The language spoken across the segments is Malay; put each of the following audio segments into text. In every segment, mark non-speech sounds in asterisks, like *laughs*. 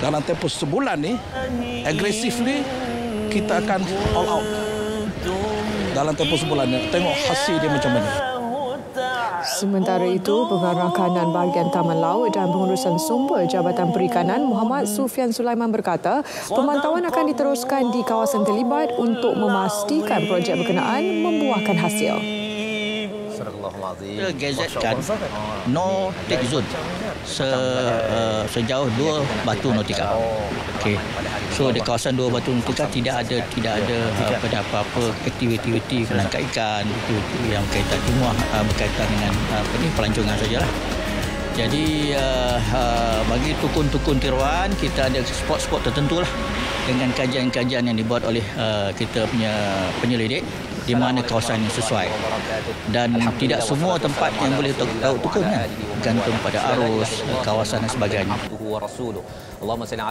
dalam tempoh sebulan ni agresifly kita akan all out dalam tempoh sebulan ni tengok hasil dia macam mana Sementara itu, Pengarah Kanan Bahagian Taman Laut dan Pengurusan Sumber Jabatan Perikanan Muhammad Sufian Sulaiman berkata, pemantauan akan diteruskan di kawasan terlibat untuk memastikan projek berkenaan membuahkan hasil azim. gazetkan no tick zone se, uh, sejauh dua batu nautika. Okey. So di kawasan dua batu nautika tidak ada tidak ada pada apa-apa aktiviti-aktiviti penangkap ikan itu, yang berkaitan semua uh, eh, berkaitan dengan eh, apa ni pelancongan sajalah. Jadi uh, uh, bagi tukun-tukun tiruan kita ada spot-spot tertentu lah dengan kajian-kajian yang dibuat oleh uh, kita punya penyelidik di mana kawasan yang sesuai dan tidak semua tempat yang boleh tukar kan gantung pada arus kawasan dan sebagainya Allahumma salli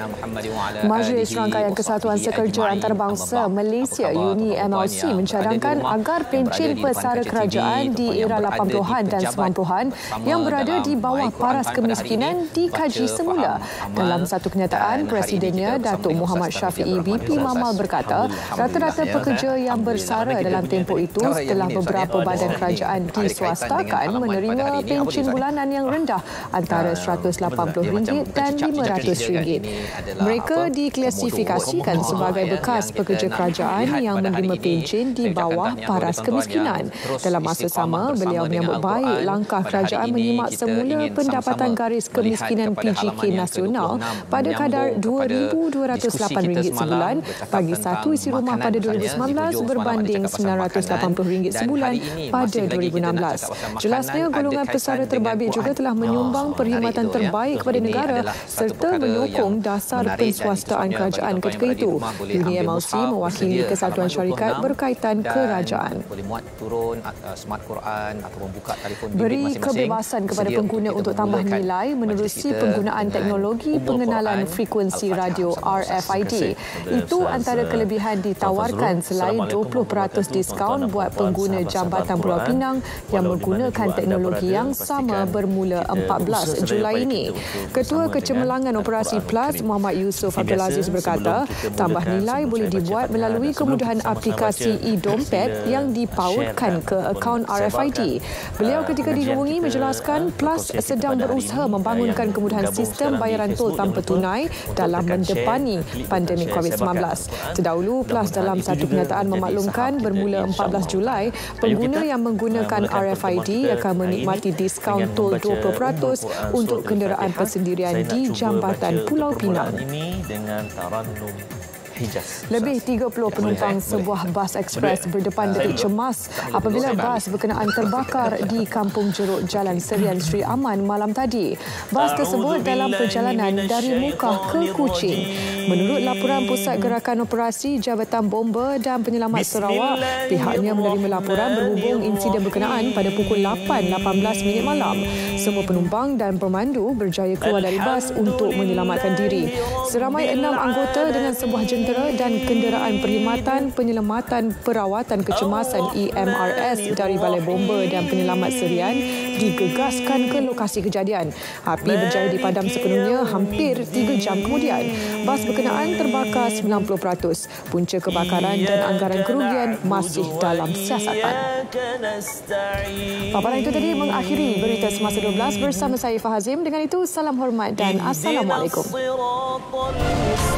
ala Majlis Rangkaian Kesatuan Sekerja Antarabangsa Malaysia Uni MOC mencadangkan agar pencen pesara kerajaan di era 80-an dan 90-an yang berada di bawah paras kemiskinan dikaji semula. Dalam satu kenyataan, Presidennya Datuk Muhammad Syafiee BP Mamal berkata, rata-rata ya, pekerja yang bersara dalam tempoh itu setelah beberapa badan kerajaan diswastakan menerima pencen bulanan yang ah, rendah antara RM180 dan RM500. RM500. Mereka diklasifikasikan sebagai bekas pekerja kerajaan yang menerima pencen di bawah paras kemiskinan. Dalam masa sama, beliau menyambut baik langkah kerajaan menyimak semula pendapatan garis kemiskinan PGK nasional pada kadar RM2,208 sebulan bagi satu isi rumah pada 2019 berbanding RM980 sebulan pada 2016. Jelasnya, golongan pesara terbabit juga telah menyumbang perkhidmatan ya. terbaik kepada negara serta menyokong dasar penswastaan kerajaan ketika itu. dunia MLC mewakili kesatuan syarikat berkaitan kerajaan. Uh, uh, Beri kebebasan kepada pengguna untuk tambah nilai menerusi penggunaan teknologi pengenalan frekuensi radio RFID. Itu antara kelebihan ditawarkan selain 20% diskaun buat pengguna Jabatan Pulau Pinang yang menggunakan teknologi yang sama bermula 14 Julai ini. Ketua Kecemerlangan Pengembangan Operasi Plus Muhammad Yusof Abdul Aziz berkata, tambah nilai boleh dibuat melalui kemudahan aplikasi e-dompet yang kan, dipautkan ke akaun RFID. Ah, Beliau ketika dihubungi menjelaskan ah, Plus sedang berusaha membangunkan kemudahan sistem bayaran tol tanpa tunai dalam mendepani pandemik COVID-19. Terdahulu, Plus dalam satu kenyataan memaklumkan bermula 14 Julai, pengguna yang menggunakan RFID akan menikmati diskaun tol 20% untuk kenderaan persendirian di Jawa jambatan Pulau Pinang. Ini dengan tarannum Hijaz. Lebih 30 eh? penumpang sebuah boleh. bas ekspres berdepan detik cemas apabila bas berkenaan terbakar di Kampung Jeruk Jalan Serian Sri Aman malam tadi. Bas tersebut dalam perjalanan dari Mukah ke Kuching. Menurut laporan Pusat Gerakan Operasi Jabatan Bomba dan Penyelamat Sarawak, pihaknya menerima laporan berhubung insiden berkenaan pada pukul 8.18 minit malam. Semua penumpang dan pemandu berjaya keluar dari bas untuk menyelamatkan diri. Seramai enam anggota dengan sebuah jentera tentera dan kenderaan perkhidmatan penyelamatan perawatan kecemasan EMRS dari Balai Bomba dan Penyelamat Serian digegaskan ke lokasi kejadian. Api berjaya dipadam sepenuhnya hampir 3 jam kemudian. Bas berkenaan terbakar 90%. Punca kebakaran dan anggaran kerugian masih dalam siasatan. Paparan itu tadi mengakhiri berita semasa 12 bersama saya Fahazim. Dengan itu, salam hormat dan Assalamualaikum. Assalamualaikum.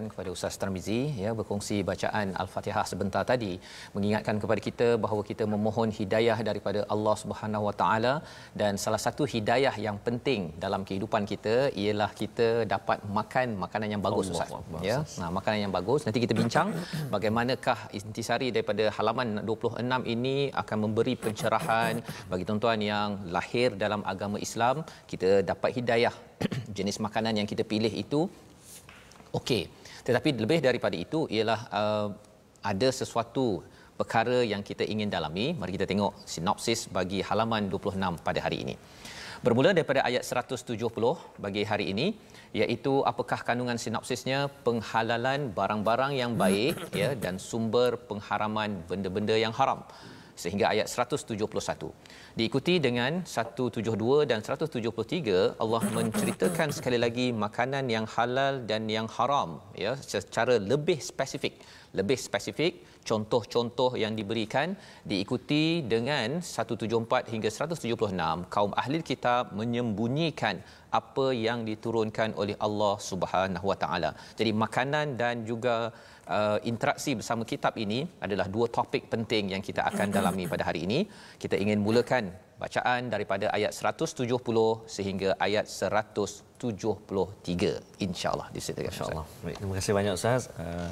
mengucapkan kepada Ustaz Tarmizi ya berkongsi bacaan Al-Fatihah sebentar tadi mengingatkan kepada kita bahawa kita memohon hidayah daripada Allah Subhanahu Wa Taala dan salah satu hidayah yang penting dalam kehidupan kita ialah kita dapat makan makanan yang bagus Ustaz ya nah makanan yang bagus nanti kita bincang *coughs* bagaimanakah intisari daripada halaman 26 ini akan memberi pencerahan bagi tuan-tuan yang lahir dalam agama Islam kita dapat hidayah *coughs* jenis makanan yang kita pilih itu Okay. Tetapi lebih daripada itu ialah uh, ada sesuatu perkara yang kita ingin dalami. Mari kita tengok sinopsis bagi halaman 26 pada hari ini. Bermula daripada ayat 170 bagi hari ini iaitu apakah kandungan sinopsisnya penghalalan barang-barang yang baik ya dan sumber pengharaman benda-benda yang haram sehingga ayat 171. Diikuti dengan 172 dan 173 Allah menceritakan sekali lagi makanan yang halal dan yang haram ya secara lebih spesifik. Lebih spesifik contoh-contoh yang diberikan diikuti dengan 174 hingga 176 kaum ahli kitab menyembunyikan apa yang diturunkan oleh Allah Subhanahu Wa Taala. Jadi makanan dan juga uh, interaksi bersama kitab ini adalah dua topik penting yang kita akan dalami pada hari ini. Kita ingin mulakan bacaan daripada ayat 170 sehingga ayat 173 insya-Allah di situ insya terima kasih banyak ustaz. Uh,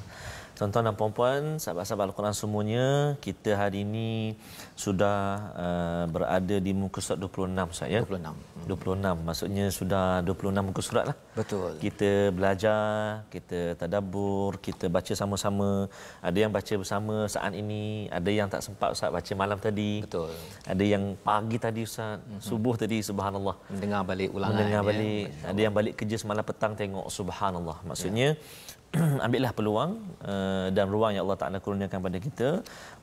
Tuan-tuan dan puan-puan, sahabat-sahabat Al-Quran semuanya, kita hari ini sudah uh, berada di muka surat 26 saya. 26. 26 maksudnya sudah 26 muka surat lah. Betul. Kita belajar, kita tadabbur, kita baca sama-sama. Ada yang baca bersama saat ini, ada yang tak sempat Ustaz baca malam tadi. Betul. Ada yang pagi tadi Ustaz, mm-hmm. subuh tadi subhanallah. Dengar balik ulangan. Dengar ya. balik. Ya. Ada yang balik kerja semalam petang tengok subhanallah. Maksudnya ya. *clears throat* ambillah peluang uh, dan ruang yang Allah Taala kurniakan pada kita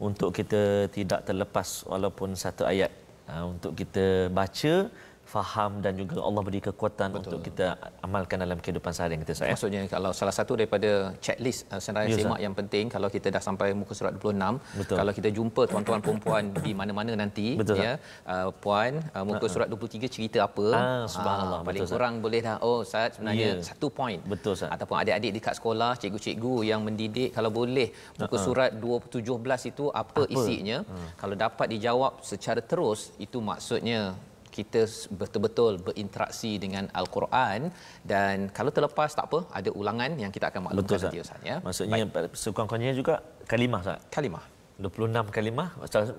untuk kita tidak terlepas walaupun satu ayat uh, untuk kita baca faham dan juga Allah beri kekuatan Betul. untuk kita amalkan dalam kehidupan seharian kita Ustaz. Ya? Maksudnya kalau salah satu daripada checklist uh, eh, senarai yes, semak yang penting kalau kita dah sampai muka surat 26 Betul. kalau kita jumpa tuan-tuan perempuan di mana-mana nanti Betul, ya uh, puan uh, muka ha, ha. surat 23 cerita apa ah, ah subhanallah paling Betul, kurang boleh dah oh Ustaz sebenarnya yeah. satu point Betul, ataupun adik-adik dekat sekolah cikgu-cikgu yang mendidik kalau boleh muka uh-huh. surat 217 itu apa, apa? isinya uh. kalau dapat dijawab secara terus itu maksudnya kita betul-betul berinteraksi dengan Al-Quran dan kalau terlepas tak apa ada ulangan yang kita akan maklumkan Betul, nanti Ustaz ya. Maksudnya sekurang-kurangnya juga kalimah Ustaz. Kalimah. 26 kalimah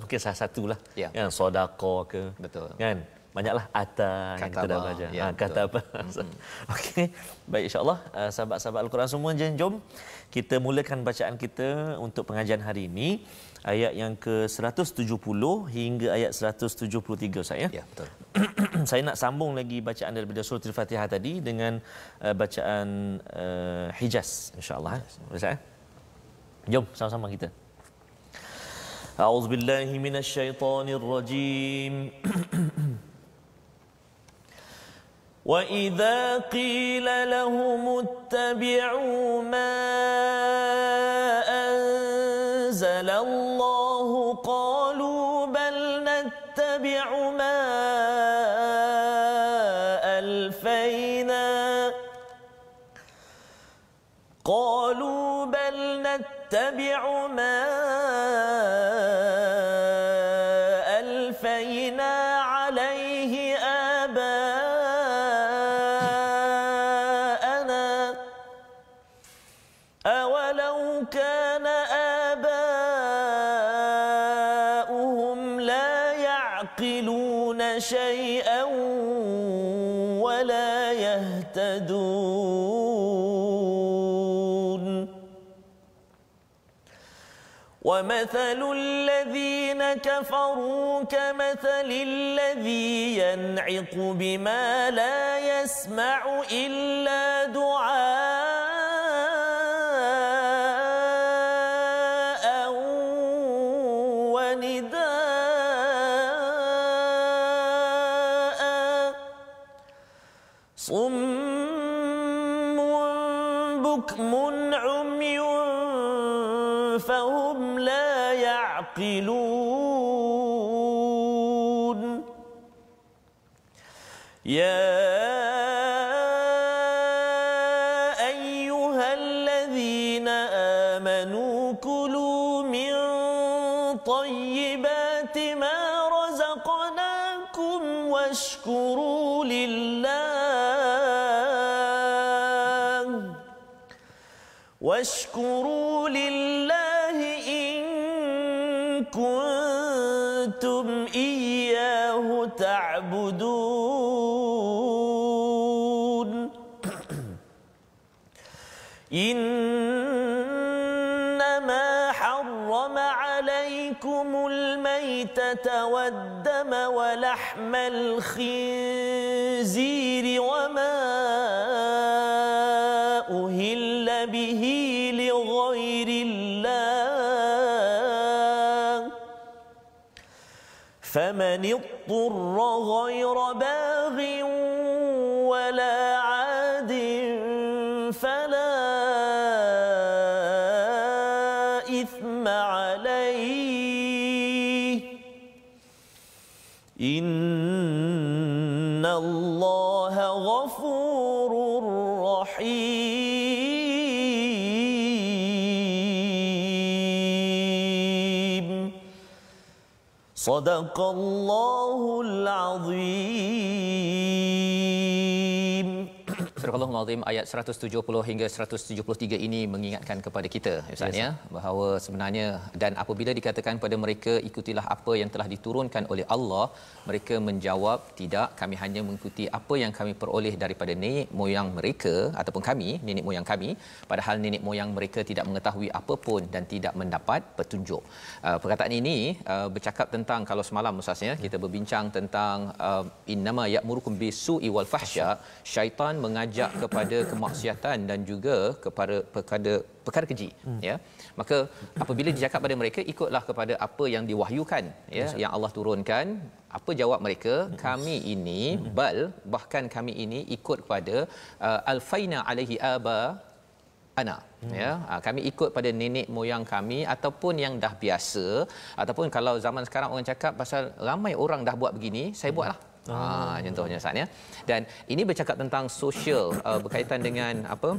mungkin salah satulah. Ya. Kan ya, sedekah ke. Betul. Kan? banyaklah Kata yang kita dah belajar. Ya, ha kata apa? hmm *laughs* Okey. Baik Insyaallah uh, sahabat-sahabat Al-Quran semua jom kita mulakan bacaan kita untuk pengajian hari ini ayat yang ke 170 hingga ayat 173 Ustaz ya. Ya betul. *clears throat* saya nak sambung lagi bacaan daripada surah Al-Fatihah tadi dengan uh, bacaan uh, Hijaz insya-Allah. Eh? Ustaz. Eh? Jom sama-sama kita. A'udzu billahi minasyaitonir rajim. وإذا *clears throat* قيل لهم اتبعوا ما للذي ينعق بما لا يسمع إلا دعاء ونداء صم بكم عمي فهم لا يعقلون يا أيها الذين آمنوا كلوا من طيبات ما رزقناكم واشكروا لله واشكروا الخنزير وما أهل به لغير الله فمن اضطر غير باب Sadaqallahul Azim. Surah Al-Mu'adzim ayat 170 hingga 173 ini mengingatkan kepada kita Ustaz ya bahawa sebenarnya dan apabila dikatakan kepada mereka ikutilah apa yang telah diturunkan oleh Allah mereka menjawab tidak kami hanya mengikuti apa yang kami peroleh daripada nenek moyang mereka ataupun kami nenek moyang kami padahal nenek moyang mereka tidak mengetahui apa pun dan tidak mendapat petunjuk. Uh, perkataan ini uh, bercakap tentang kalau semalam Ustaz ya hmm. kita berbincang tentang uh, innama ya'murukum bisu'i wal fahsya syaitan mengaj- mengajak kepada kemaksiatan dan juga kepada perkara perkara keji hmm. ya maka apabila dicakap pada mereka ikutlah kepada apa yang diwahyukan ya yes. yang Allah turunkan apa jawab mereka yes. Hmm. kami ini yes. Hmm. bal bahkan kami ini ikut kepada uh, alfaina alaihi aba ana hmm. ya ah, kami ikut pada nenek moyang kami ataupun yang dah biasa ataupun kalau zaman sekarang orang cakap pasal ramai orang dah buat begini saya hmm. buatlah Ah, contohnya Ustaz ya. Dan ini bercakap tentang sosial uh, berkaitan dengan apa?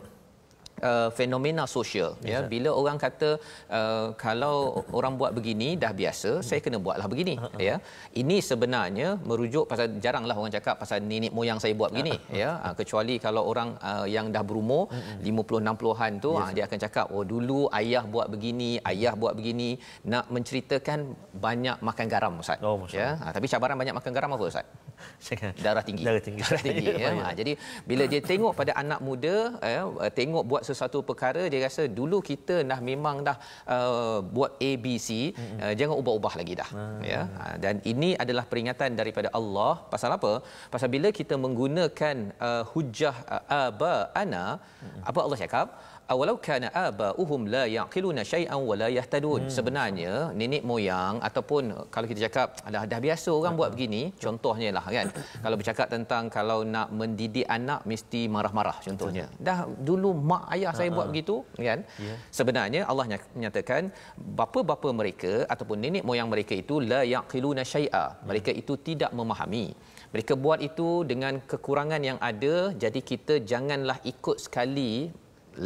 Uh, fenomena sosial ya yeah. bila orang kata uh, kalau orang buat begini dah biasa saya kena buatlah begini ya ini sebenarnya merujuk pasal jaranglah orang cakap pasal nenek moyang saya buat begini ya uh, kecuali kalau orang uh, yang dah berumur 50 60-an tu yeah. uh, dia akan cakap oh dulu ayah buat begini ayah buat begini nak menceritakan banyak makan garam ustaz oh, ya uh, tapi cabaran banyak makan garam apa ustaz darah tinggi. Darah tinggi. Darah tinggi. Darah tinggi ya. Ha, jadi bila dia tengok pada anak muda, eh, tengok buat sesuatu perkara, dia rasa dulu kita dah memang dah uh, buat ABC, hmm. uh, jangan ubah-ubah lagi dah. Hmm. Ya. Ha, dan ini adalah peringatan daripada Allah. Pasal apa? Pasal bila kita menggunakan uh, hujah uh, aba ana, hmm. apa Allah cakap? awalau kana abahum la yaqiluna syai'an wa la yahtadun hmm. sebenarnya nenek moyang ataupun eh, kalau kita cakap dah dah biasa orang buat begini contohnya lah kan *coughs* kalau bercakap tentang kalau nak mendidik anak mesti marah-marah contohnya dah dulu mak ayah saya buat begitu kan yeah. sebenarnya Allah menyatakan bapa-bapa mereka ataupun nenek moyang mereka itu la yaqiluna syai'a hmm. mereka itu tidak memahami mereka buat itu dengan kekurangan yang ada jadi kita janganlah ikut sekali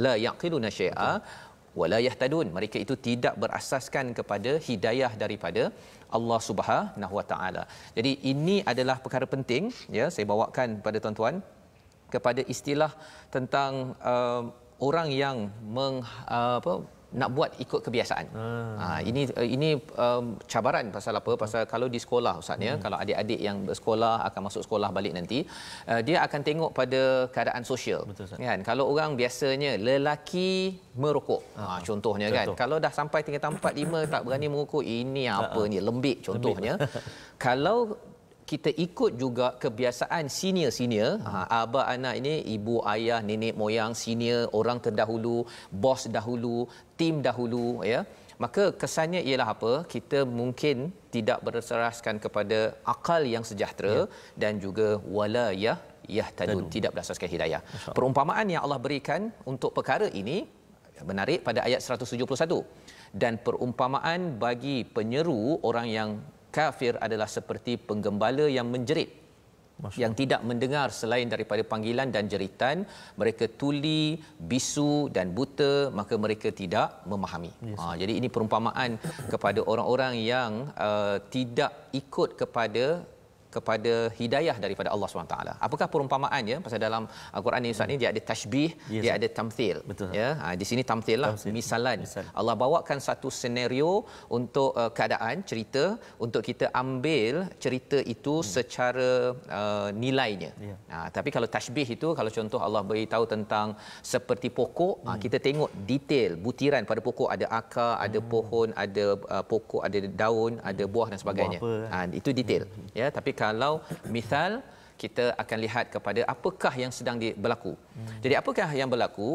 la yaqiluna syai'a wa la yahtadun mereka itu tidak berasaskan kepada hidayah daripada Allah Subhanahu wa taala. Jadi ini adalah perkara penting ya saya bawakan pada tuan-tuan kepada istilah tentang uh, orang yang meng, uh, apa nak buat ikut kebiasaan. Ha, ha ini eh, ini um, cabaran pasal apa? Pasal kalau di sekolah ustaz ya, hmm. kalau adik-adik yang bersekolah akan masuk sekolah balik nanti, uh, dia akan tengok pada keadaan sosial. Betul, kan? Kalau orang biasanya lelaki merokok. Ha, ha contohnya kan? contoh. kan. Kalau dah sampai tingkatan 4 5 tak berani merokok, ini apa ni? Lembik contohnya. Lembik. kalau kita ikut juga kebiasaan senior-senior, hmm. Ha, abah anak ini ibu ayah nenek moyang senior orang terdahulu, bos dahulu, tim dahulu ya. Maka kesannya ialah apa? Kita mungkin tidak berseraskan kepada akal yang sejahtera ya. dan juga wala ya ya tadun tidak berdasarkan hidayah. Asha. Perumpamaan yang Allah berikan untuk perkara ini menarik pada ayat 171. Dan perumpamaan bagi penyeru orang yang kafir adalah seperti penggembala yang menjerit Masyarakat. yang tidak mendengar selain daripada panggilan dan jeritan mereka tuli bisu dan buta maka mereka tidak memahami. Yes. Ha, jadi ini perumpamaan kepada orang-orang yang uh, tidak ikut kepada kepada hidayah daripada Allah SWT. Apakah perumpamaannya? Pasal dalam Al-Quran uh, ini, Ustaz ini, dia ada tashbih, yes. dia ada tamthil. Betul. Ya? Ha, di sini tamthil lah, tamthil. misalan. Misal. Allah bawakan satu senario untuk uh, keadaan, cerita, untuk kita ambil cerita itu hmm. secara uh, nilainya. Yeah. Ha, tapi kalau tashbih itu, kalau contoh Allah beritahu tentang seperti pokok, ha, hmm. kita tengok detail, butiran pada pokok ada akar, ada hmm. pohon, ada uh, pokok, ada daun, ada hmm. buah dan sebagainya. Buah apa, eh? ha, itu detail. Hmm. Ya, tapi kalau misal kita akan lihat kepada apakah yang sedang berlaku. Jadi apakah yang berlaku?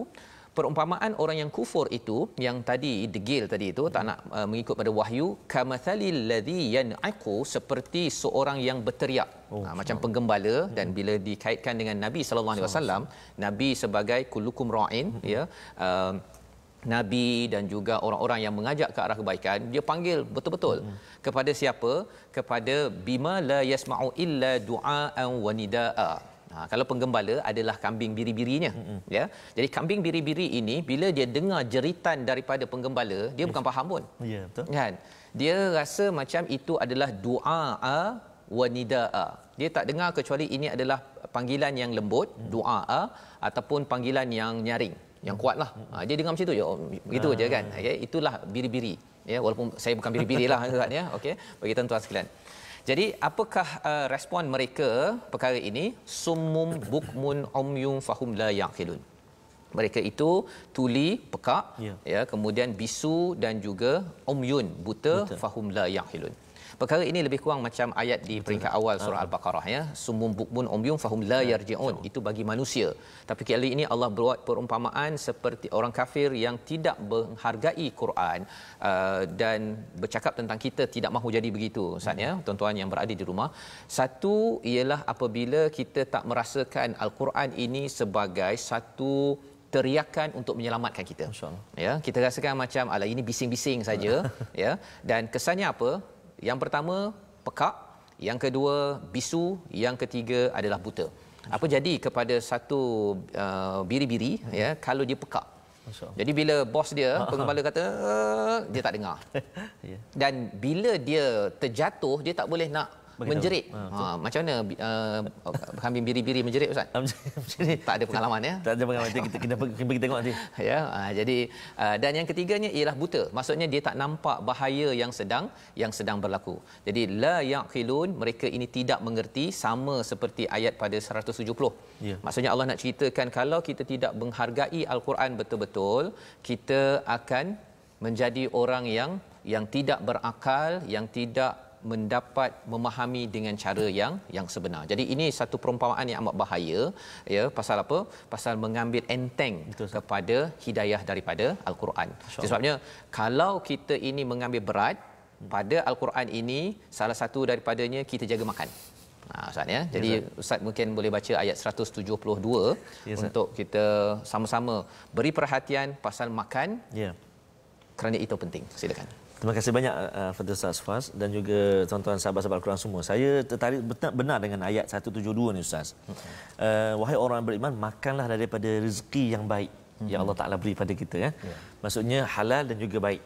Perumpamaan orang yang kufur itu yang tadi degil tadi itu tak nak uh, mengikut pada wahyu kamathalil ladzi aku seperti seorang yang berteriak. Oh, uh, macam penggembala hmm. dan bila dikaitkan dengan Nabi saw. alaihi Nabi sebagai kulukum ra'in hmm. ya. Uh, nabi dan juga orang-orang yang mengajak ke arah kebaikan dia panggil betul-betul hmm. kepada siapa kepada bima la yasma'u illa du'aan wa nidaa Ha, kalau penggembala adalah kambing biri-birinya mm-hmm. ya jadi kambing biri-biri ini bila dia dengar jeritan daripada penggembala dia yes. bukan faham pun ya yeah, betul kan dia rasa macam itu adalah doa a wa nidaa dia tak dengar kecuali ini adalah panggilan yang lembut mm-hmm. doa a ataupun panggilan yang nyaring yang kuat lah. Hmm. Ha, dia dengar macam tu ya, oh, je. Oh, begitu aja ha. kan. Ah. Okay, itulah biri-biri. Ya, walaupun saya bukan biri-biri lah. *laughs* ya. okay, bagi tuan-tuan sekalian. Jadi apakah uh, respon mereka perkara ini summum bukmun umyum fahum la yaqilun. Mereka itu tuli pekak ya. ya kemudian bisu dan juga umyun buta, buta. fahum la yaqilun perkara ini lebih kurang macam ayat di Betul. peringkat awal surah ah. al-baqarah ya sumum bukmun umyum fahum la ya, yarjiun itu bagi manusia tapi kali ini Allah buat perumpamaan seperti orang kafir yang tidak menghargai Quran uh, dan bercakap tentang kita tidak mahu jadi begitu ustaz hmm. ya tuan-tuan yang berada di rumah satu ialah apabila kita tak merasakan al-Quran ini sebagai satu teriakan untuk menyelamatkan kita. Ya, kita rasakan macam ala ini bising-bising saja, ya. Dan kesannya apa? Yang pertama pekak, yang kedua bisu, yang ketiga adalah buta. Apa jadi kepada satu uh, biri-biri ya kalau dia pekak? Jadi bila bos dia *laughs* pengembala kata eh, dia tak dengar. *laughs* Ya. Dan bila dia terjatuh dia tak boleh nak Beritahu. menjerit. Ha, ha macam mana uh, ah, oh, kambing biri-biri menjerit ustaz? *laughs* tak ada pengalaman ya. Tak ada pengalaman kita kita pergi tengok nanti. *laughs* Ya. Ha, jadi uh, dan yang ketiganya ialah buta. Maksudnya dia tak nampak bahaya yang sedang yang sedang berlaku. Jadi la yaqilun mereka ini tidak mengerti sama seperti ayat pada 170. Ya. Maksudnya Allah nak ceritakan kalau kita tidak menghargai al-Quran betul-betul, kita akan menjadi orang yang yang tidak berakal, yang tidak mendapat memahami dengan cara yang yang sebenar. Jadi ini satu perumpamaan yang amat bahaya ya pasal apa? Pasal mengambil enteng Betul. kepada hidayah daripada al-Quran. Sebabnya kalau kita ini mengambil berat pada al-Quran ini salah satu daripadanya kita jaga makan. Ha, Ustaz, ya. Jadi ya, Ustaz mungkin boleh baca ayat 172 ya, untuk kita sama-sama beri perhatian pasal makan. Ya. Kerana itu penting. Silakan. Terima kasih banyak uh, eh, eh, Fadil Ustaz dan juga tuan-tuan sahabat-sahabat Quran semua. Saya tertarik benar dengan ayat 172 ni Ustaz. Hmm. Uh, wahai orang beriman, makanlah daripada rezeki yang baik hmm. yang Allah Ta'ala beri pada kita. Ya. Yeah. Maksudnya halal dan juga baik.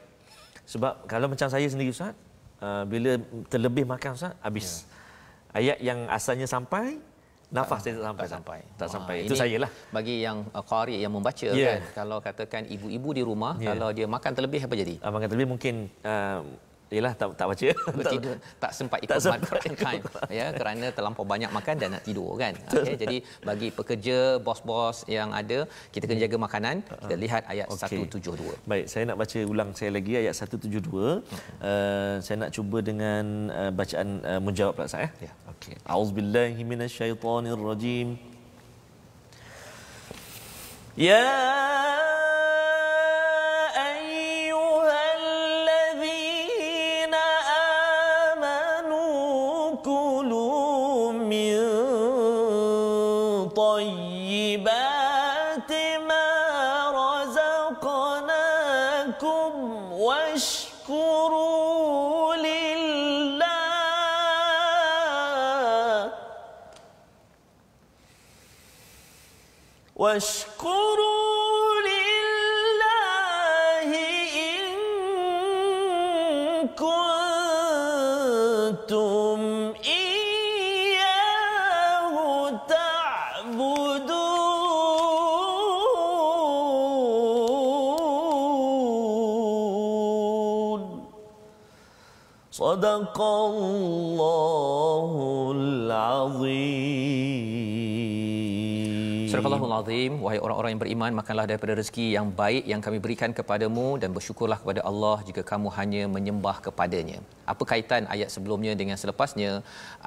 Sebab kalau macam saya sendiri Ustaz, uh, bila terlebih makan Ustaz, habis. Yeah. Ayat yang asalnya sampai, nafas dia tak sampai tak sampai tak ah, sampai Wah, itu saya lah bagi yang uh, qari yang membaca yeah. kan kalau katakan ibu-ibu di rumah yeah. kalau dia makan terlebih apa jadi ah, makan terlebih mungkin uh, Yalah tak tak baca. *laughs* Tak, tak, tak sempat ikut tak sempat ya kerana terlampau banyak makan dan nak tidur kan. Okay, jadi bagi pekerja, bos-bos yang ada, kita kena jaga makanan. Uh-huh. Kita lihat ayat okay. 172. Baik, saya nak baca ulang saya lagi ayat 172. Okay. Uh, saya nak cuba dengan uh, bacaan uh, menjawab pula saya. Eh. Ya. Okey. Auzubillahi minasyaitonirrajim. Ya yeah. Allahul Azim. Surakallahul Azim, wahai orang-orang yang beriman, makanlah daripada rezeki yang baik yang kami berikan kepadamu dan bersyukurlah kepada Allah jika kamu hanya menyembah kepadanya. Apa kaitan ayat sebelumnya dengan selepasnya?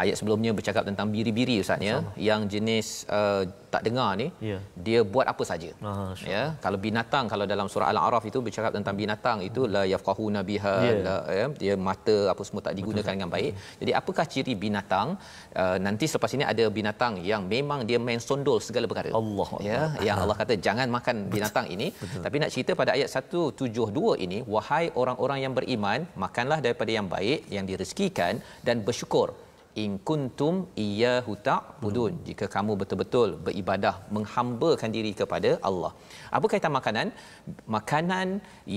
Ayat sebelumnya bercakap tentang biri-biri Ustaz ya, yang jenis uh, tak dengar ni yeah. dia buat apa saja ah, ya kalau binatang kalau dalam surah al-araf itu bercakap tentang binatang itu hmm. la yafqahuna biha yeah. ya dia mata apa semua tak digunakan Betul. dengan baik hmm. jadi apakah ciri binatang uh, nanti selepas ini ada binatang yang memang dia main sondol segala perkara Allah ya Allah. yang Allah kata jangan makan binatang ini Betul. tapi nak cerita pada ayat 172 ini wahai orang-orang yang beriman makanlah daripada yang baik yang direzekikan dan bersyukur in kuntum iyyahu ta'budun hmm. jika kamu betul-betul beribadah menghambakan diri kepada Allah apa kaitan makanan makanan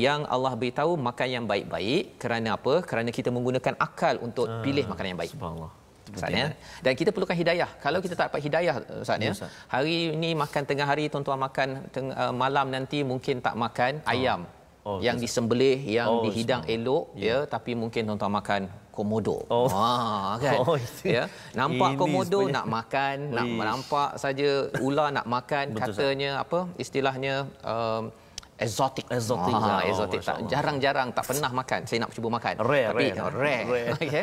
yang Allah beritahu makan yang baik-baik kerana apa kerana kita menggunakan akal untuk ah, pilih makanan yang baik subhanallah Ustaz, ya? Eh? Dan kita perlukan hidayah. Kalau kita tak dapat hidayah, Ustaz, ya, ya? Ustaz. hari ini makan tengah hari, tuan-tuan makan teng- uh, malam nanti mungkin tak makan oh. ayam oh, yang disembelih, yang oh, dihidang Ustaz. elok, yeah. ya, tapi mungkin tuan-tuan makan komodo. Oh. Ha kan. *laughs* Oh, ya. Nampak ini komodo sebenarnya. nak makan, Uish. nak merampak saja ular nak makan Betul katanya sah. apa istilahnya um, Exotic. Exotic. Ah, lah. exotic. Oh, jarang-jarang tak pernah makan. Saya nak cuba makan. Rare. Tapi, rare. rare. *laughs* rare. Okay.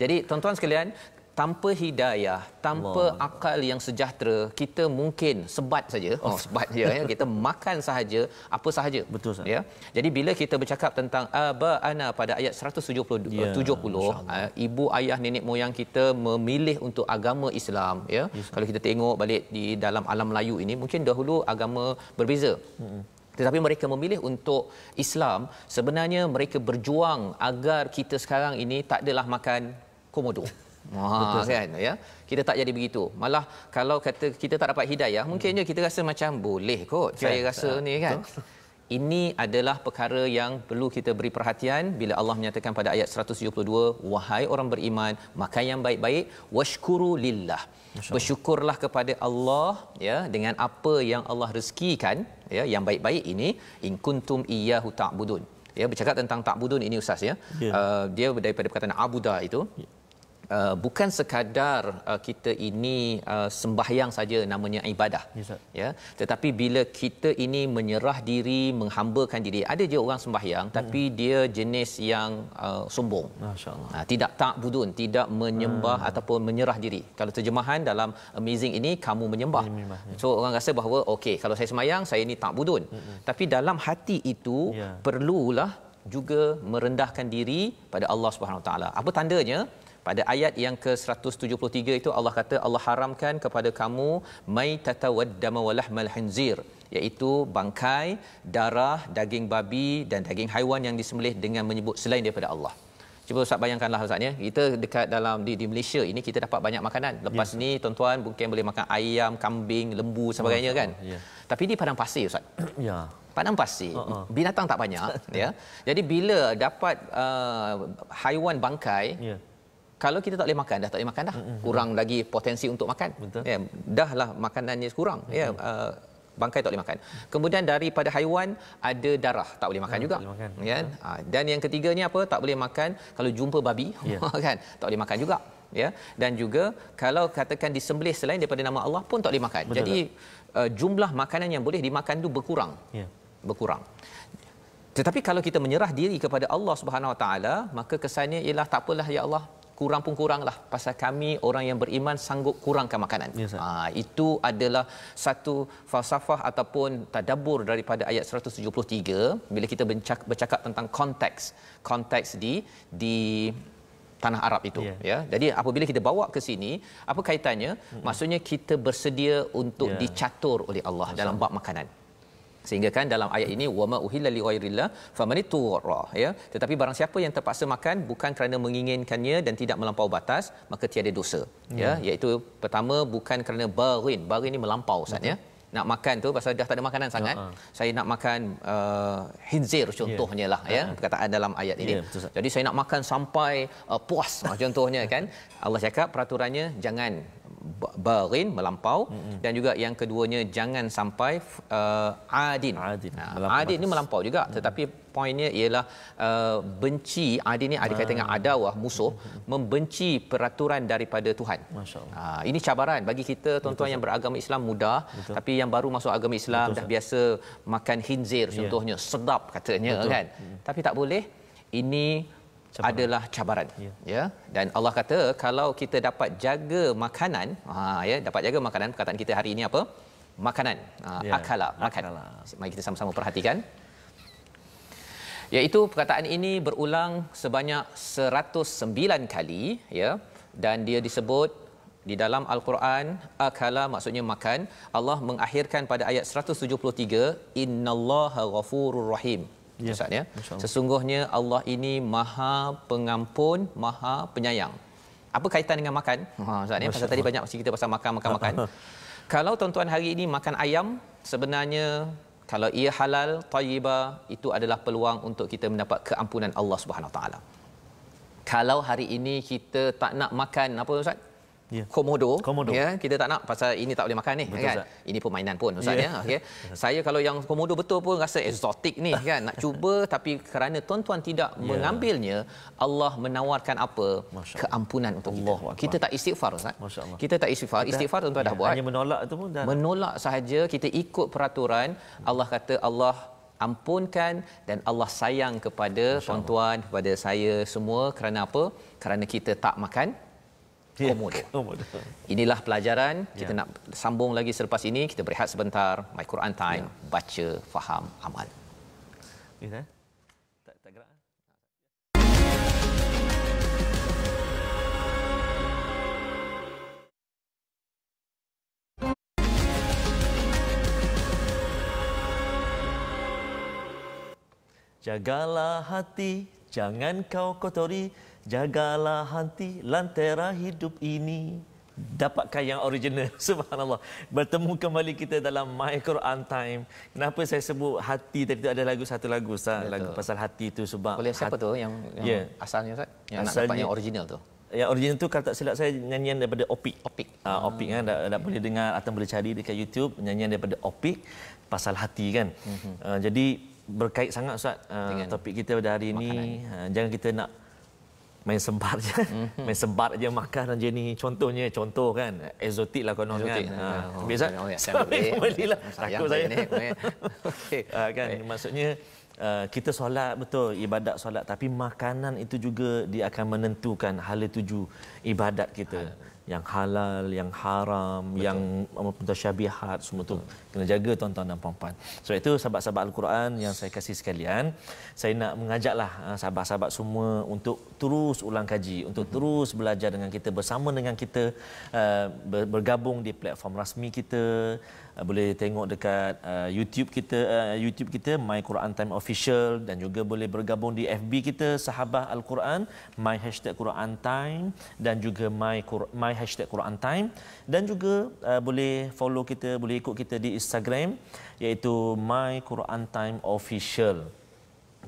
Jadi tuan-tuan sekalian, tanpa hidayah tanpa Allah. akal yang sejahtera kita mungkin sebat saja oh *laughs* sebat ya kita makan sahaja apa sahaja betul sahaja. ya jadi bila kita bercakap tentang aba ana pada ayat 170 ya, 70 uh, eh, ibu ayah nenek moyang kita memilih untuk agama Islam ya yes, kalau kita tengok balik di dalam alam Melayu ini mungkin dahulu agama berbeza hmm tetapi mereka memilih untuk Islam sebenarnya mereka berjuang agar kita sekarang ini tak adalah makan komodo Wah, Betul kan ya. Kita tak jadi begitu. Malah kalau kata kita tak dapat hidayah, hmm. mungkinnya kita rasa macam boleh kot. Okay. Saya rasa uh, ni kan. Betul. Ini adalah perkara yang perlu kita beri perhatian bila Allah menyatakan pada ayat 172 wahai orang beriman maka yang baik-baik washkuru lillah bersyukurlah kepada Allah ya dengan apa yang Allah rezekikan ya yang baik-baik ini in kuntum iyyahu ta'budun ya bercakap tentang ta'budun ini ustaz ya yeah. uh, dia daripada perkataan abuda itu yeah. Uh, bukan sekadar uh, kita ini uh, sembahyang saja namanya ibadah ya yes, yeah? tetapi bila kita ini menyerah diri menghambakan diri ada je orang sembahyang hmm tapi dia jenis yang uh, sombong masyaallah uh, tidak tak budun tidak menyembah hmm. ataupun menyerah diri kalau terjemahan dalam amazing ini kamu menyembah ya. so orang rasa bahawa okey kalau saya sembahyang saya ini tak budun hmm tapi dalam hati itu yeah. perlulah juga merendahkan diri pada Allah Subhanahu Wa taala apa tandanya pada ayat yang ke-173 itu Allah kata Allah haramkan kepada kamu mai tatawaddama walahmal khinzir iaitu bangkai, darah, daging babi dan daging haiwan yang disembelih dengan menyebut selain daripada Allah. Cuba Ustaz bayangkanlah Ustaz ya. Kita dekat dalam di, di Malaysia ini kita dapat banyak makanan. Lepas yes. Ya. ni tuan-tuan mungkin boleh makan ayam, kambing, lembu sebagainya kan. Oh, ya. yeah. Tapi di padang pasir Ustaz. *clears throat* Ya. Yeah. Padang pasir uh-uh. binatang tak banyak *laughs* ya. Jadi bila dapat uh, haiwan bangkai yeah kalau kita tak boleh makan dah tak boleh makan dah mm-hmm. kurang lagi potensi untuk makan Betul. ya dahlah makanannya kurang mm-hmm. ya uh, bangkai tak boleh makan kemudian daripada haiwan ada darah tak boleh makan mm, juga tak boleh makan. ya ah, dan yang ketiganya apa tak boleh makan kalau jumpa babi yeah. *laughs* kan tak boleh makan juga ya dan juga kalau katakan disembelih selain daripada nama Allah pun tak boleh makan Betul jadi uh, jumlah makanan yang boleh dimakan tu berkurang ya yeah. berkurang tetapi kalau kita menyerah diri kepada Allah Subhanahu Wa Taala maka kesannya ialah tak apalah ya Allah kurang pun lah pasal kami orang yang beriman sanggup kurangkan makanan. Ya, ha, itu adalah satu falsafah ataupun tadabur daripada ayat 173 bila kita bercakap tentang konteks konteks di di tanah Arab itu yeah. ya. Jadi apabila kita bawa ke sini, apa kaitannya? Mm-hmm. Maksudnya kita bersedia untuk yeah. dicatur oleh Allah Masa. dalam bab makanan sehingga kan dalam ayat ini wama uhilla li ghairillah famanittura ya tetapi barang siapa yang terpaksa makan bukan kerana menginginkannya dan tidak melampau batas maka tiada dosa hmm. ya iaitu pertama bukan kerana barin barin ini melampau ustaz ya nak makan tu pasal dah tak ada makanan sangat uh-huh. saya nak makan uh, hinzir ya. contohnya lah yeah. ya ha, perkataan dalam ayat ini yeah, ya, jadi saya nak makan sampai uh, puas *laughs* lah, contohnya kan Allah cakap peraturannya jangan barin melampau mm-hmm. dan juga yang keduanya jangan sampai uh, adin adin, nah, adin ni melampau juga mm-hmm. tetapi poinnya ialah uh, benci adin ni ada ah. kaitan dengan adawah musuh mm-hmm. membenci peraturan daripada Tuhan uh, ini cabaran bagi kita tuan-tuan yang beragama Islam mudah Betul. tapi yang baru masuk agama Islam Betul. dah biasa makan khinzir ya. contohnya yeah. sedap katanya Betul. kan mm-hmm. tapi tak boleh ini cabaran. adalah cabaran ya. ya dan Allah kata kalau kita dapat jaga makanan ha ya dapat jaga makanan perkataan kita hari ini apa makanan ha, ya. akala makan akala. mari kita sama-sama perhatikan iaitu perkataan ini berulang sebanyak 109 kali ya dan dia disebut di dalam al-Quran akala maksudnya makan Allah mengakhirkan pada ayat 173 innallaha ghafurur rahim Ya. Ustaz ya. Sesungguhnya Allah ini Maha Pengampun, Maha Penyayang. Apa kaitan dengan makan? Ha Ustaz ya. Pasal tadi banyak cerita pasal makan makan makan. *laughs* kalau tuan-tuan hari ini makan ayam, sebenarnya kalau ia halal, tayyibah, itu adalah peluang untuk kita mendapat keampunan Allah Subhanahu Taala. Kalau hari ini kita tak nak makan apa Ustaz? Yeah. Komodo, komodo ya kita tak nak pasal ini tak boleh makan ni kan ini pun mainan pun ustaz yeah. ya okey *laughs* saya kalau yang komodo betul pun rasa eksotik ni kan nak cuba tapi kerana tuan-tuan tidak yeah. mengambilnya Allah menawarkan apa Masya keampunan Allah. untuk kita Allah. kita tak istighfar ustaz kita tak istighfar istighfar tuan-tuan yeah. dah ya, buat hanya menolak tu pun dah menolak sahaja kita ikut peraturan Allah kata Allah ampunkan dan Allah sayang kepada tuan-tuan kepada saya semua kerana apa kerana kita tak makan Komodo. Komodo. Inilah pelajaran ya. kita nak sambung lagi selepas ini kita berehat sebentar my Quran time ya. baca faham amal. Ya. Jagalah hati, jangan kau kotori jagalah hati lantera hidup ini dapatkan yang original *laughs* subhanallah bertemu kembali kita dalam my Quran time kenapa saya sebut hati tadi tu ada lagu satu lagu sah lagu pasal hati itu, sebab boleh siapa hati, tu yang, yang yeah. asalnya ustaz yang asalnya, nak dapat yang original tu yang original tu kalau tak silap saya nyanyian daripada Opik Opik uh, Opik hmm. kan dah, dah boleh dengar atau boleh cari dekat YouTube nyanyian daripada Opik pasal hati kan hmm. uh, jadi berkait sangat ustaz uh, topik kita pada hari ini uh, jangan kita nak main sebar je mm-hmm. main sebar je makan macam ni contohnya contoh kan exotic lah kononnya. kan ha, ha, oh, biasa kembali oh, ya, *laughs* lah takut saya ni okay. *laughs* Ha, kan okay. maksudnya Uh, kita solat betul ibadat solat tapi makanan itu juga dia akan menentukan hal tuju ibadat kita Hal. yang halal yang haram betul. yang apa um, pun semua betul. tu kena jaga tuan-tuan dan puan-puan. Sebab itu sahabat-sahabat Al-Quran yang saya kasih sekalian, saya nak mengajaklah ah, sahabat-sahabat semua untuk terus ulang kaji, untuk mhm. terus belajar dengan kita bersama dengan kita ah, bergabung di platform rasmi kita. Ah, boleh tengok dekat YouTube kita, YouTube kita My Quran Time Official dan juga boleh bergabung di FB kita Sahabat Al-Quran My Hashtag Quran Time dan juga My, My Hashtag Quran Time dan juga boleh follow kita, boleh ikut kita di Instagram iaitu my Quran time official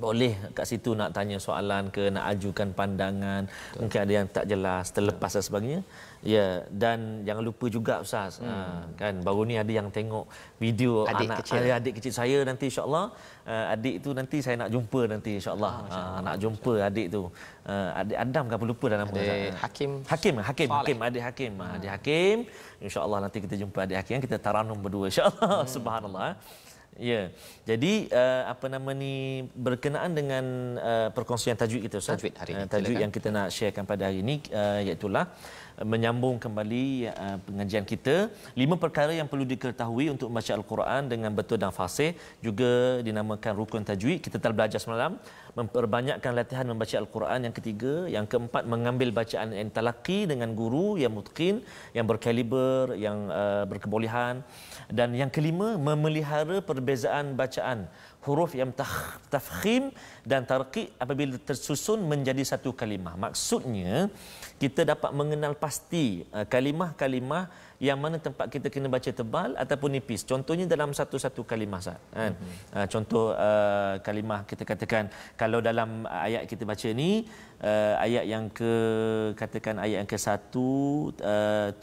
boleh kat situ nak tanya soalan ke nak ajukan pandangan Betul. mungkin ada yang tak jelas terlepas dan sebagainya ya dan jangan lupa juga ustaz hmm. Ah, kan baru ni ada yang tengok video adik anak kecil. Adik, eh, adik kecil saya nanti insyaallah ah, adik tu nanti saya nak jumpa nanti insyaallah oh, nak jumpa insya adik tu adik Adam kan lupa dah nama adik Hakim Hakim Hakim Soleh. Hakim adik Hakim adik Hakim insyaallah nanti kita jumpa adik Hakim kita taranum berdua insyaallah hmm. *laughs* subhanallah eh. Ya. Jadi uh, apa nama ni berkenaan dengan uh, perkongsian tajwid kita Ustaz. Tajwid hari ini. Uh, tajwid Silakan. yang kita nak sharekan pada hari ini uh, iaitu lah uh, menyambung kembali uh, pengajian kita lima perkara yang perlu diketahui untuk membaca al-Quran dengan betul dan fasih juga dinamakan rukun tajwid kita telah belajar semalam memperbanyakkan latihan membaca al-Quran yang ketiga yang keempat mengambil bacaan yang talaqi dengan guru yang mutqin yang berkaliber yang uh, berkebolehan dan yang kelima memelihara perbezaan bacaan huruf yang tafkhim dan tarqi apabila tersusun menjadi satu kalimah. Maksudnya kita dapat mengenal pasti uh, kalimah-kalimah yang mana tempat kita kena baca tebal ataupun nipis. Contohnya dalam satu-satu kalimah sah. Kan? Mm-hmm. Uh, contoh uh, kalimah kita katakan kalau dalam ayat kita baca ini ayat yang ke katakan ayat yang ke satu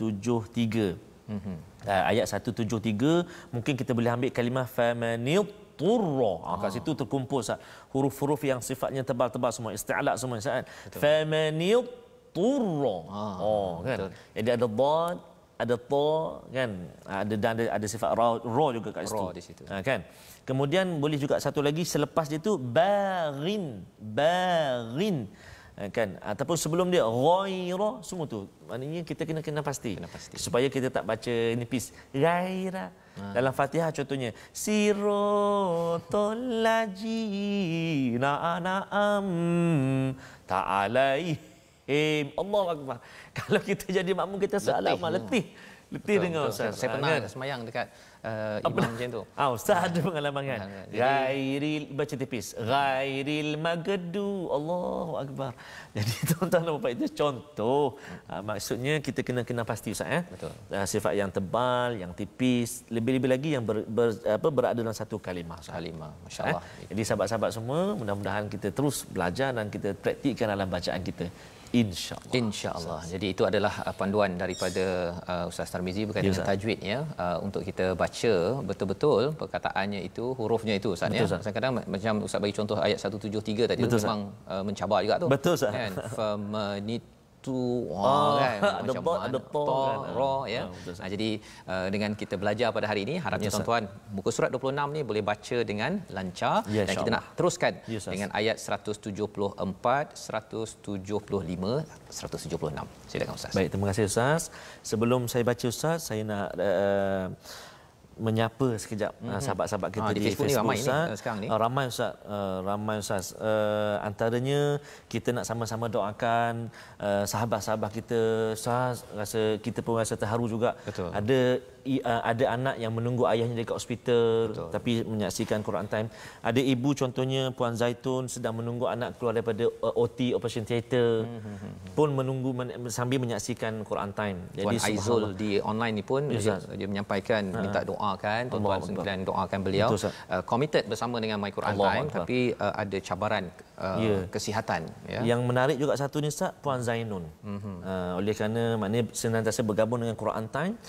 tujuh tiga. Mm-hmm. ayat satu tujuh tiga mungkin kita boleh ambil kalimah famaniyut turra ha, kat ah. situ terkumpul sah. huruf-huruf yang sifatnya tebal-tebal semua isti'la semua sah kan? famanil turra ha, oh kan betul. jadi ada dad ada ta kan ada dan ada, ada sifat ra, ra juga kat situ, di situ. Ha, kan kemudian boleh juga satu lagi selepas dia tu Barin, Barin. Eh, kan ataupun sebelum dia ghaira semua tu maknanya kita kena kena pasti, kena pasti. supaya kita tak baca nipis ghaira ha. dalam Fatihah contohnya sirotol lajina anaam ta'alaihim Allahu akbar *laughs* kalau kita jadi makmum kita salah letih letih, letih dengar saya ha, pernah kan? semayang dekat uh, imam macam tu. Ah oh, ustaz ada pengalaman kan. Ghairil baca tipis. Ghairil magadu. Allahu akbar. *laughs* Jadi tuan-tuan dan puan itu contoh. Uh, maksudnya kita kena kena pasti ustaz eh. Betul. Uh, sifat yang tebal, yang tipis, lebih-lebih lagi yang ber, ber, apa berada dalam satu kalimah. Ustaz. Kalimah. Masya-Allah. Eh? Jadi sahabat-sahabat semua, mudah-mudahan kita terus belajar dan kita praktikkan dalam bacaan kita insyaallah insyaallah jadi itu adalah uh, panduan daripada uh, ustaz Tarmizi berkaitan ya, dengan tajwid ya uh, untuk kita baca betul-betul perkataannya itu hurufnya itu ustaz ya. betul, ya kadang macam ustaz bagi contoh ayat 173 tadi betul, memang sah. mencabar juga tu betul ustaz kan *laughs* satu oh, ah, kan *laughs* ada bot ada ah, kan? ah, raw ya nah, jadi uh, dengan kita belajar pada hari ini harapnya yes, tuan-tuan muka surat 26 ni boleh baca dengan lancar yes, dan kita nak teruskan yes, dengan ayat 174 175 176 silakan ustaz baik terima kasih ustaz sebelum saya baca ustaz saya nak uh, menyapa sekejap mm-hmm. sahabat-sahabat kita ha, di, di Facebook, Facebook eh, ah, ramai Ustaz. ni uh, uh, ramai Ustaz uh, ramai Ustaz uh, antaranya kita nak sama-sama doakan uh, sahabat-sahabat kita Ustaz rasa kita pun rasa terharu juga Betul. ada Uh, ada anak yang menunggu ayahnya dekat hospital Betul. tapi menyaksikan Quran time ada ibu contohnya puan Zaitun sedang menunggu anak keluar daripada uh, OT operation theater mm-hmm. pun menunggu sambil menyaksikan Quran time jadi puan Aizul di online ni pun dia, dia menyampaikan ha. minta doakan tuan-tuan sekalian doakan beliau Betul, uh, committed bersama dengan My Quran Allah time Allah. tapi uh, ada cabaran uh, yeah. kesihatan yeah. yang menarik juga satu ni Ustaz puan Zainun mm-hmm. uh, oleh kerana maknanya senantiasa bergabung dengan Quran time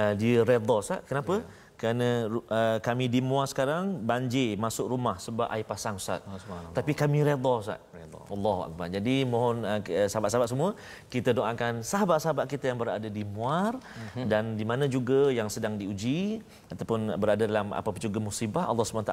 Eh, di redha Ustaz. Kenapa? Yeah. Kerana uh, kami di Muar sekarang banjir masuk rumah sebab air pasang Sat. Oh, Tapi kami redha Ustaz. Redha. Allahuakbar. Jadi mohon uh, sahabat-sahabat semua kita doakan sahabat-sahabat kita yang berada di Muar mm-hmm. dan di mana juga yang sedang diuji ataupun berada dalam apa-apa juga musibah Allah SWT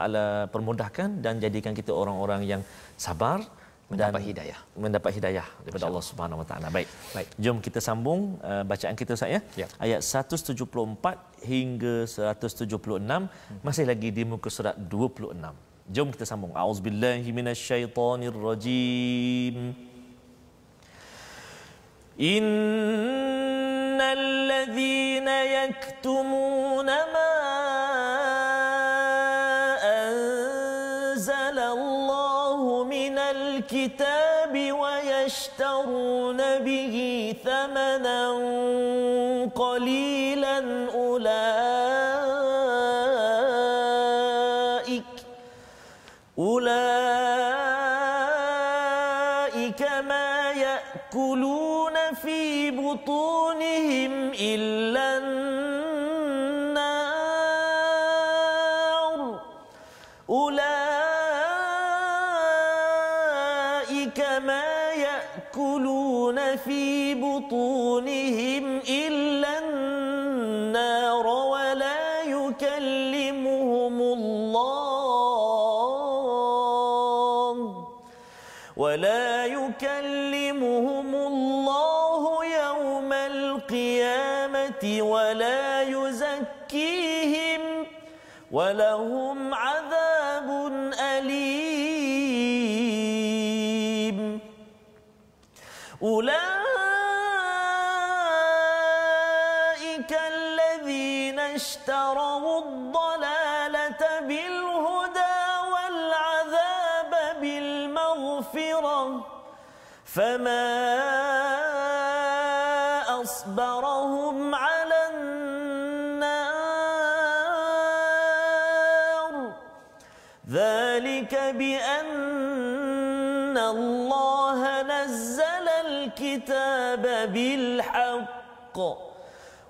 permudahkan dan jadikan kita orang-orang yang sabar mendapat hidayah mendapat hidayah daripada Allah Subhanahu Wa Taala. Baik. Baik. Jom kita sambung uh, bacaan kita Ustaz ya. ya. Ayat 174 hingga 176 hmm. masih lagi di muka surat 26. Jom kita sambung. Auzubillahi minasyaitonirrajim. Innal ladzina yaktumuna ma ولا يزكيهم ولهم عذاب أليم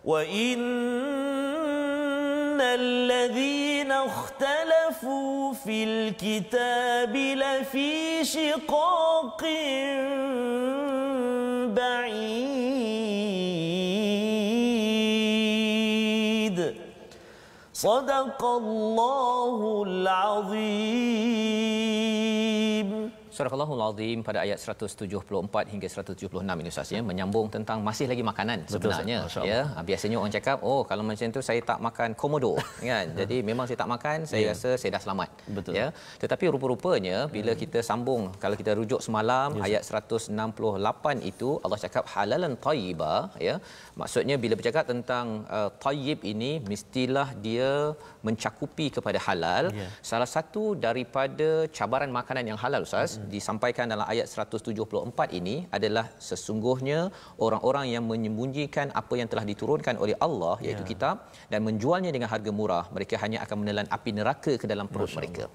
وإن الذين اختلفوا في الكتاب لفي شقاق بعيد صدق الله العظيم Surah Surahul Azim pada ayat 174 hingga 176 ini Ustaz ya menyambung tentang masih lagi makanan sebenarnya ya ah, biasanya orang cakap oh kalau macam tu saya tak makan komodo *laughs* kan jadi memang saya tak makan saya yeah. rasa saya dah selamat Betul. ya tetapi rupa-rupanya bila hmm. kita sambung kalau kita rujuk semalam yes. ayat 168 itu Allah cakap halalan tayyiba ya maksudnya bila bercakap tentang uh, tayyib ini mestilah dia mencakupi kepada halal yeah. salah satu daripada cabaran makanan yang halal Ustaz hmm disampaikan dalam ayat 174 ini adalah sesungguhnya orang-orang yang menyembunyikan apa yang telah diturunkan oleh Allah iaitu ya. kitab dan menjualnya dengan harga murah mereka hanya akan menelan api neraka ke dalam perut mereka.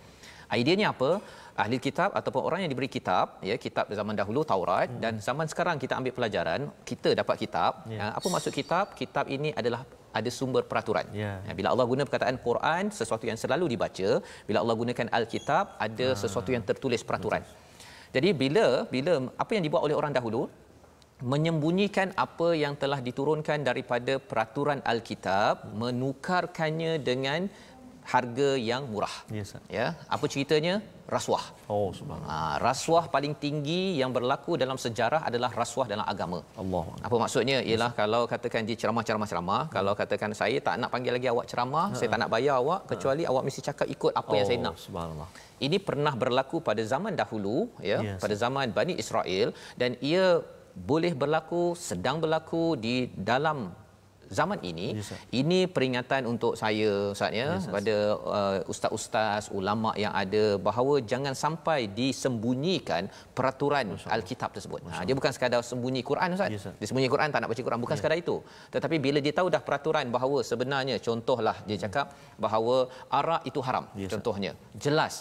Ideanya apa? Ahli kitab ataupun orang yang diberi kitab, ya kitab zaman dahulu Taurat hmm. dan zaman sekarang kita ambil pelajaran, kita dapat kitab. Ya. Ah, apa maksud kitab? Kitab ini adalah ada sumber peraturan. Ya. ya. Bila Allah guna perkataan Quran, sesuatu yang selalu dibaca, bila Allah gunakan Alkitab, ada ha. sesuatu yang tertulis peraturan. Betul. Jadi bila bila apa yang dibuat oleh orang dahulu menyembunyikan apa yang telah diturunkan daripada peraturan Alkitab, menukarkannya dengan harga yang murah. Ya, yes, ya. Apa ceritanya? Rasuah. Oh, subhanallah. Ha, rasuah paling tinggi yang berlaku dalam sejarah adalah rasuah dalam agama. Allah. Apa maksudnya? Ialah yes. kalau katakan di ceramah-ceramah-ceramah, kalau katakan saya tak nak panggil lagi awak ceramah, hmm. saya tak nak bayar awak kecuali ah. awak mesti cakap ikut apa oh, yang saya oh, nak. Subhanallah. Ini pernah berlaku pada zaman dahulu, ya, yes. pada zaman Bani Israel dan ia boleh berlaku, sedang berlaku di dalam zaman ini yes, ini peringatan untuk saya ustaz ya yes, pada uh, ustaz-ustaz ulama yang ada bahawa jangan sampai disembunyikan peraturan Masya alkitab tersebut ha, Masya nah, dia bukan sekadar sembunyi Quran ustaz yes, dia sembunyi Quran tak nak baca Quran bukan yes. sekadar itu tetapi bila dia tahu dah peraturan bahawa sebenarnya contohlah dia cakap hmm. bahawa arak itu haram yes, contohnya jelas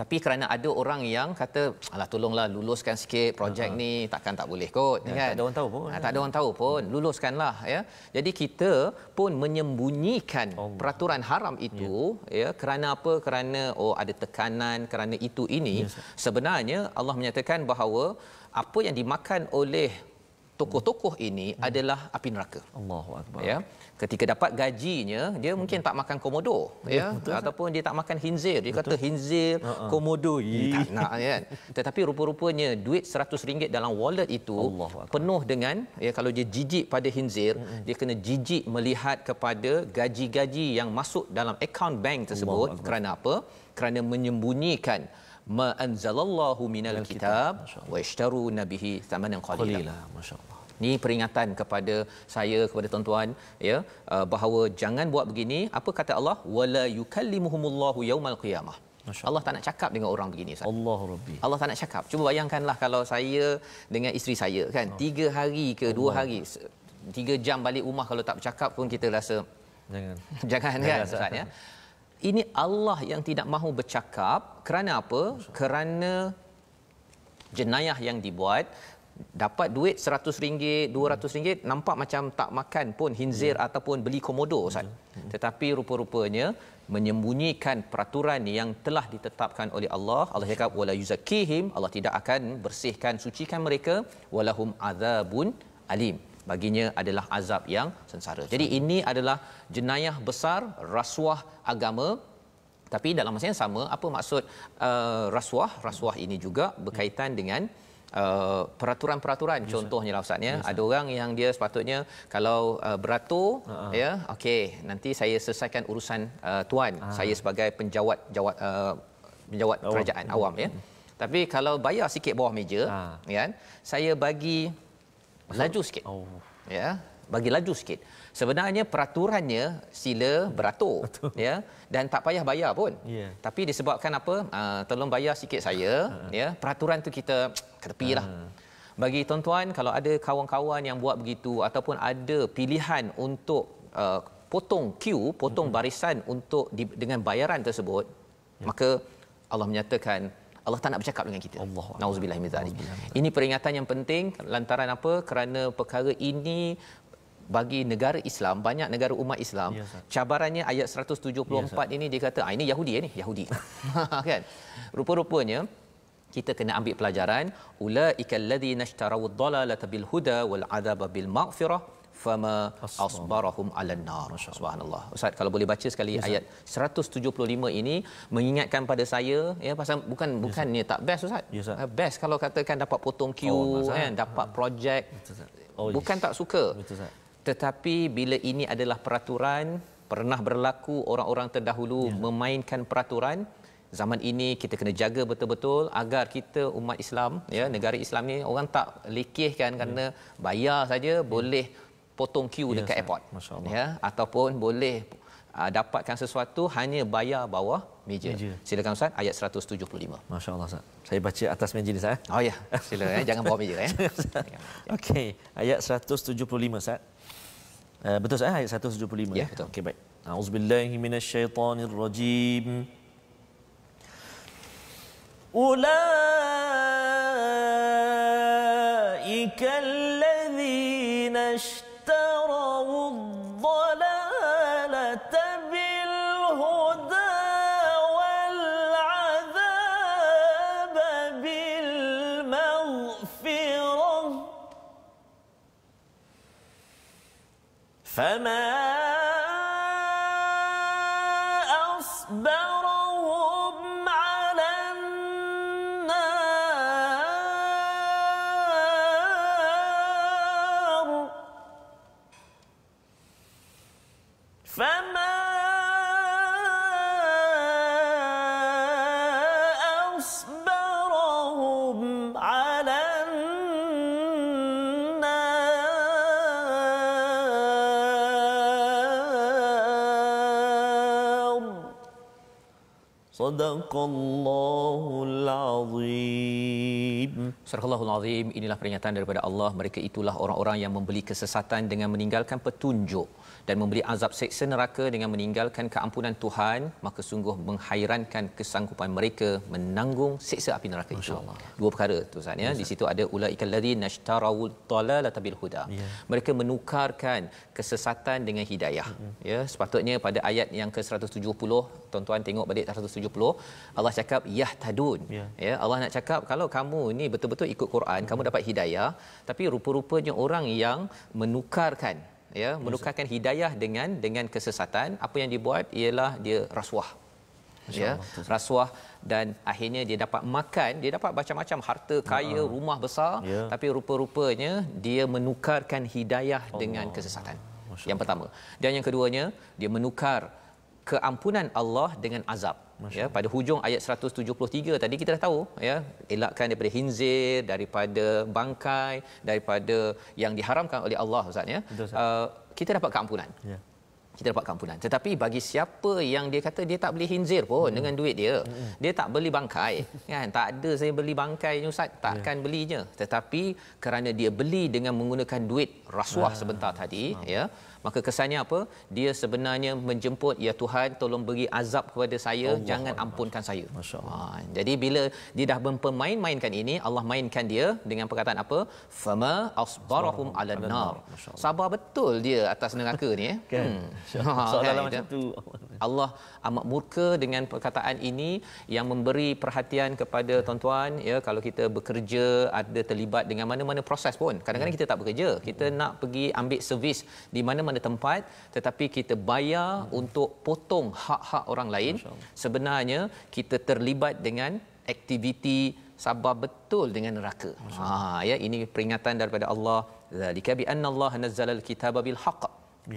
tapi kerana ada orang yang kata alah tolonglah luluskan sikit projek ni takkan tak boleh kot ya, kan tak ada orang tahu pun ha, tak ada orang tahu pun hmm. luluskanlah ya jadi kita pun menyembunyikan oh. peraturan haram ya. itu ya. ya kerana apa kerana oh ada tekanan kerana itu ini ya, sebenarnya Allah menyatakan bahawa apa yang dimakan oleh tokoh-tokoh ini hmm. adalah api neraka. Allahuakbar. Ya. Ketika dapat gajinya, dia hmm. mungkin tak makan komodo, ya, ya. betul, ataupun dia tak makan hinzir. Dia betul. kata hinzir, uh-uh. komodo, tak nak. Ya. Tetapi rupa-rupanya duit seratus ringgit dalam wallet itu penuh dengan, ya, kalau dia jijik pada hinzir, uh dia kena jijik melihat kepada gaji-gaji yang masuk dalam akaun bank tersebut. Kerana apa? Kerana menyembunyikan ma anzalallahu minal kitab washtaru nabihi tsamanan qalila masyaallah ini peringatan kepada saya kepada tuan-tuan ya uh, bahawa jangan buat begini apa kata Allah wala yukallimuhumullahu yaumal qiyamah Allah tak nak cakap dengan orang begini Ustaz. Allah Rabbi. Allah tak nak cakap. Cuba bayangkanlah kalau saya dengan isteri saya kan oh. tiga hari ke Allah. hari tiga jam balik rumah kalau tak bercakap pun kita rasa jangan. *laughs* jangan, jangan kan Ustaz ya. *laughs* ini Allah yang tidak mahu bercakap kerana apa Masa. kerana jenayah yang dibuat dapat duit seratus ringgit, dua ratus ringgit nampak macam tak makan pun hinzir hmm. ataupun beli komodo ustaz hmm. tetapi rupa-rupanya menyembunyikan peraturan yang telah ditetapkan oleh Allah Allah cakap wala yuzakihim Allah tidak akan bersihkan sucikan mereka walahum azabun alim baginya adalah azab yang sengsara. Jadi ini adalah jenayah besar rasuah agama tapi dalam masa yang sama apa maksud uh, rasuah rasuah ini juga berkaitan dengan uh, peraturan-peraturan yes, contohnya lah ustaz ya yes, ada orang yang dia sepatutnya kalau uh, beratur uh-huh. ya yeah, okey nanti saya selesaikan urusan uh, tuan uh-huh. saya sebagai penjawat jawat uh, penjawat awam. kerajaan awam ya yeah. mm tapi kalau bayar sikit bawah meja uh-huh. kan saya bagi laju sikit. Oh. Ya, bagi laju sikit. Sebenarnya peraturannya sila beratur Betul. ya dan tak payah bayar pun. Yeah. Tapi disebabkan apa? Uh, tolong bayar sikit saya uh. ya. Peraturan tu kita *tsk* ketepilah. Uh. Bagi tuan-tuan kalau ada kawan-kawan yang buat begitu ataupun ada pilihan untuk uh, potong queue, potong uh-huh. barisan untuk di, dengan bayaran tersebut, yeah. maka Allah menyatakan Allah tak nak bercakap dengan kita. Nauzubillah min zalik. Ini peringatan yang penting lantaran apa? Kerana perkara ini bagi negara Islam banyak negara umat Islam ya, cabarannya ayat 174 ya, ini dia kata ah ini Yahudi ya, ni Yahudi *laughs* kan rupa-rupanya kita kena ambil pelajaran ulaikal ladzina ishtarawud dalalata bil huda wal adaba bil maghfirah fama asbarahum ala nar subhanallah ustaz kalau boleh baca sekali yes, ayat 175 ini mengingatkan pada saya ya pasal bukan yes, bukannya tak best ustaz yes, eh, best kalau katakan dapat potong queue oh, kan dapat uh, projek oh, bukan yes. tak suka betul tetapi bila ini adalah peraturan pernah berlaku orang-orang terdahulu yes. Ya. memainkan peraturan zaman ini kita kena jaga betul-betul agar kita umat Islam ya negara Islam ni orang tak lekeh kan ya. kerana bayar saja ya. boleh potong queue ya, dekat sahab. airport Masya Allah. ya ataupun boleh uh, dapatkan sesuatu hanya bayar bawah meja. meja. Silakan ustaz ayat 175. Masya-Allah ustaz. Saya baca atas meja ni ustaz. Eh? Oh ya, sila eh. jangan bawah meja eh. *laughs* Okey, ayat 175 ustaz. Uh, betul ustaz eh? ayat 175. Ya, eh? betul. Okey baik. A'udzubillahi minasyaitonirrajim. Ulaikal الذين اشتروا Sadaqallahul Azim. Sadaqallahul Azim. Inilah peringatan daripada Allah. Mereka itulah orang-orang yang membeli kesesatan dengan meninggalkan petunjuk dan membeli azab seksa neraka dengan meninggalkan keampunan Tuhan maka sungguh menghairankan kesanggupan mereka menanggung seksa api neraka insyaallah dua perkara tu Ustaz ya di situ ada ulaikal ladzina ishtarau dalalata bil huda ya. mereka menukarkan kesesatan dengan hidayah ya. ya sepatutnya pada ayat yang ke-170 tuan-tuan tengok balik Allah cakap yahtadun. Ya. ya, Allah nak cakap kalau kamu ni betul-betul ikut Quran, hmm. kamu dapat hidayah, tapi rupa-rupanya orang yang menukarkan ya, menukarkan hidayah dengan dengan kesesatan, apa yang dibuat ialah dia rasuah. ya, Allah. rasuah dan akhirnya dia dapat makan, dia dapat macam-macam harta kaya, uh-huh. rumah besar, ya. tapi rupa-rupanya dia menukarkan hidayah Allah. dengan kesesatan. yang pertama. Dan yang keduanya, dia menukar keampunan Allah dengan azab ya pada hujung ayat 173 tadi kita dah tahu ya elakkan daripada hinzir daripada bangkai daripada yang diharamkan oleh Allah ustaz ya uh, kita dapat keampunan ya kita dapat keampunan tetapi bagi siapa yang dia kata dia tak beli hinzir pun hmm. dengan duit dia hmm. dia tak beli bangkai *laughs* kan tak ada saya beli bangkai ustaz ya. takkan yeah. belinya tetapi kerana dia beli dengan menggunakan duit rasuah ah. sebentar tadi ah. ya maka kesannya apa dia sebenarnya menjemput ya Tuhan tolong beri azab kepada saya Allah jangan Allah. ampunkan saya ha, jadi bila dia dah mempermain-mainkan ini Allah mainkan dia dengan perkataan apa fama asbarahum ala nar sabar betul dia atas neraka ni eh *laughs* kan? hmm. ha, kan? macam tu Allah amat murka dengan perkataan ini yang memberi perhatian kepada tuan-tuan ya kalau kita bekerja ada terlibat dengan mana-mana proses pun kadang-kadang ya. kita tak bekerja kita ya. nak pergi ambil servis di mana mana tempat tetapi kita bayar hmm. untuk potong hak-hak orang lain sebenarnya kita terlibat dengan aktiviti sabar betul dengan neraka ha ya ini peringatan daripada Allah zalika bi Allah nazzalal kitaba bil haqq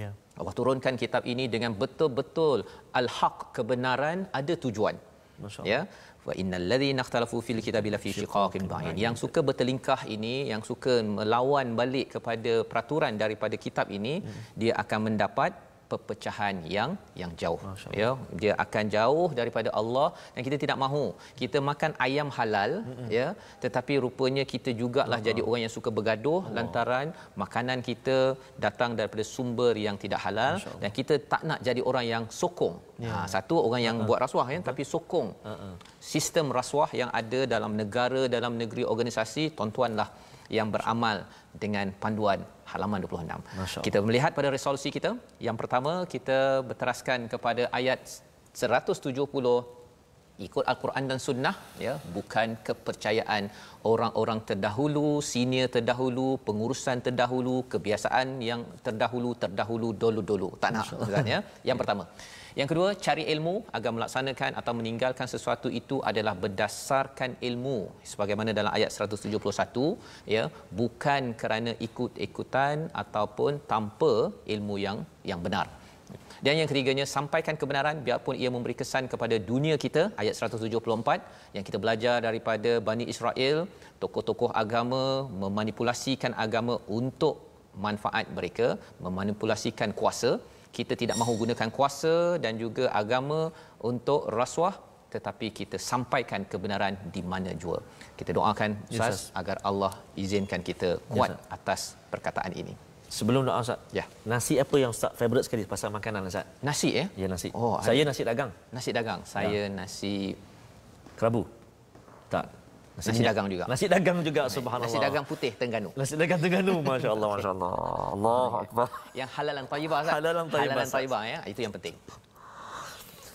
ya Allah turunkan kitab ini dengan betul-betul al-haq kebenaran ada tujuan masyaallah ya wa innal ladzina ikhtalafu fil kitabi lafi shiqaqin ba'in yang suka bertelingkah ini yang suka melawan balik kepada peraturan daripada kitab ini hmm. dia akan mendapat perpecahan yang yang jauh ya dia akan jauh daripada Allah dan kita tidak mahu kita makan ayam halal Mm-mm. ya tetapi rupanya kita jugalah Allah. jadi orang yang suka bergaduh Allah. lantaran makanan kita datang daripada sumber yang tidak halal dan kita tak nak jadi orang yang sokong ya. ha, satu orang yang uh-huh. buat rasuah ya uh-huh. tapi sokong uh-huh. sistem rasuah yang ada dalam negara dalam negeri organisasi tuan lah yang beramal dengan panduan halaman 26. Kita melihat pada resolusi kita, yang pertama kita berteraskan kepada ayat 170 ikut al-Quran dan sunnah ya bukan kepercayaan orang-orang terdahulu senior terdahulu pengurusan terdahulu kebiasaan yang terdahulu terdahulu dulu-dulu tak nak kan ya yang pertama yang kedua cari ilmu agar melaksanakan atau meninggalkan sesuatu itu adalah berdasarkan ilmu sebagaimana dalam ayat 171 ya bukan kerana ikut-ikutan ataupun tanpa ilmu yang yang benar dan yang ketiganya sampaikan kebenaran biarpun ia memberi kesan kepada dunia kita ayat 174 yang kita belajar daripada Bani Israel tokoh-tokoh agama memanipulasikan agama untuk manfaat mereka memanipulasikan kuasa kita tidak mahu gunakan kuasa dan juga agama untuk rasuah tetapi kita sampaikan kebenaran di mana jua. Kita doakan Ustaz yes, agar Allah izinkan kita kuat yes, atas perkataan ini. Sebelum doa Ustaz. Ya. Nasi apa yang Ustaz favorite sekali pasal makanan Ustaz? Nasi ya? Ya nasi. Oh, saya ada. nasi dagang. Nasi dagang. Ya. Saya nah. nasi kerabu. Tak. Nasi, nasi dagang juga. Nasi dagang juga subhanallah. Nasi dagang putih Terengganu. Nasi dagang Terengganu *laughs* masya-Allah masya-Allah. Allah akbar. Yang halal dan tayyibah Ustaz. Halal dan tayyibah. Halal dan tayyibah ya. Itu yang penting.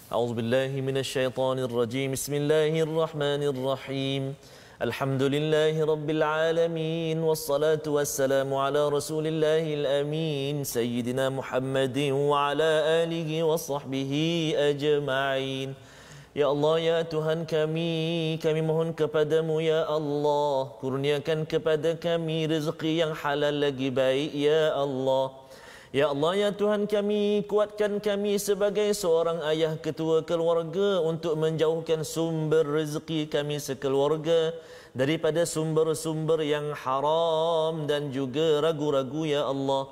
A'udzubillahi minasyaitonirrajim. Bismillahirrahmanirrahim. الحمد لله رب العالمين والصلاة والسلام على رسول الله الأمين سيدنا محمد وعلى آله وصحبه أجمعين يا الله يا تهان كمي كمي مهن كبدمو يا الله كرنيا كان كبد كمي رزقي يا حلال لقي يا الله Ya Allah ya Tuhan kami kuatkan kami sebagai seorang ayah ketua keluarga untuk menjauhkan sumber rezeki kami sekeluarga daripada sumber-sumber yang haram dan juga ragu-ragu ya Allah.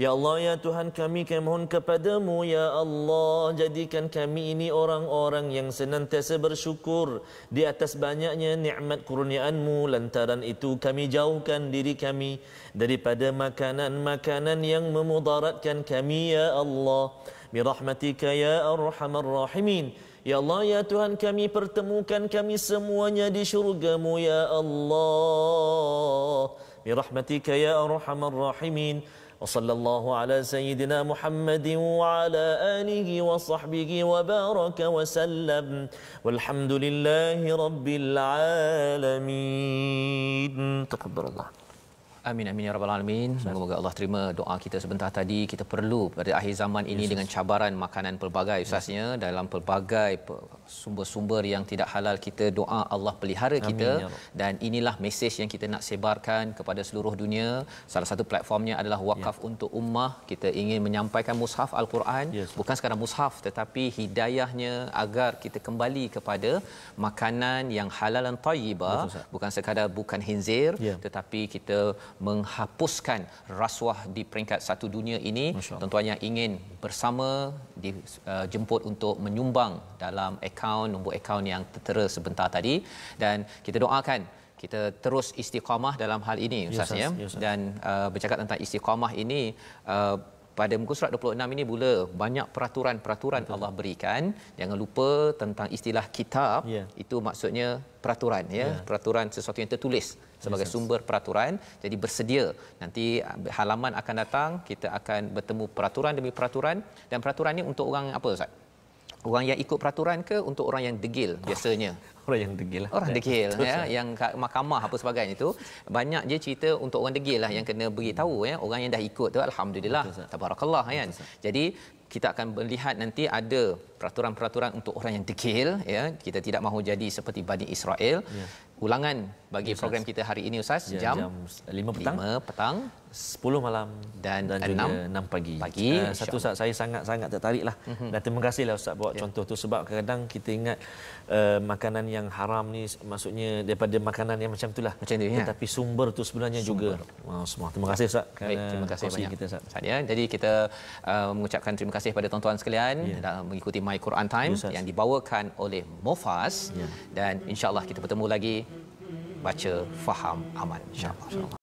Ya Allah, Ya Tuhan kami, kami mohon kepadamu, Ya Allah, jadikan kami ini orang-orang yang senantiasa bersyukur di atas banyaknya nikmat kurnianmu Lantaran itu kami jauhkan diri kami daripada makanan-makanan yang memudaratkan kami, Ya Allah. Mirahmatika Ya Arhamar Rahimin. Ya Allah, Ya Tuhan kami, pertemukan kami semuanya di syurgamu, Ya Allah. Mirahmatika Ya Arhamar Rahimin. وصلى الله على سيدنا محمد وعلى آله وصحبه وبارك وسلم والحمد لله رب العالمين تقبل الله Amin amin ya rabbal alamin. Semoga Allah terima doa kita sebentar tadi. Kita perlu pada akhir zaman ini yes. dengan cabaran makanan pelbagai usahanya yes. dalam pelbagai sumber-sumber yang tidak halal kita doa Allah pelihara amin, kita ya dan inilah mesej yang kita nak sebarkan kepada seluruh dunia. Salah satu platformnya adalah ya. wakaf yes. untuk ummah. Kita ingin menyampaikan mushaf Al-Quran yes. bukan sekadar mushaf tetapi hidayahnya agar kita kembali kepada makanan yang halal dan tayyibah bukan sekadar bukan hinzir yes. Ya. tetapi kita menghapuskan rasuah di peringkat satu dunia ini tuan-tuan yang ingin bersama dijemput uh, untuk menyumbang dalam akaun nombor akaun yang tertera sebentar tadi dan kita doakan kita terus istiqamah dalam hal ini ustaz ya, ya. Ya, dan uh, bercakap tentang istiqamah ini uh, pada muka surat 26 ini mula banyak peraturan-peraturan Allah berikan jangan lupa tentang istilah kitab yeah. itu maksudnya peraturan ya yeah. peraturan sesuatu yang tertulis sebagai yes, sumber peraturan jadi bersedia nanti halaman akan datang kita akan bertemu peraturan demi peraturan dan peraturan ini untuk orang apa ustaz orang yang ikut peraturan ke untuk orang yang degil biasanya orang yang degil lah. Orang *laughs* degil ya, ya yang mahkamah apa sebagainya itu banyak je cerita untuk orang degil lah yang kena beritahu ya orang yang dah ikut tu alhamdulillah tabarakallah kan. Jadi kita akan melihat nanti ada peraturan-peraturan untuk orang yang degil ya kita tidak mahu jadi seperti Bani Israel ya. ulangan bagi ustaz. program kita hari ini ustaz ya, jam, jam 5 petang 5 petang 10 malam dan, dan 6, 6 pagi. pagi uh, satu saat saya sangat-sangat tertariklah. Mm-hmm. Dan terima kasihlah ustaz buat yeah. contoh tu sebab kadang-kadang kita ingat uh, makanan yang haram ni maksudnya daripada makanan yang macam itulah. Macam itu, ya. Tetapi sumber tu sebenarnya sumber. juga. semua. Terima kasih ustaz. Baik, terima kasih banyak kita ustaz. Ya. Jadi kita uh, mengucapkan terima kasih kepada tontonan sekalian yeah. dan mengikuti My Quran Time yes, yang dibawakan oleh Mofas yeah. dan insyaallah kita bertemu lagi baca faham aman insyaallah. Yeah.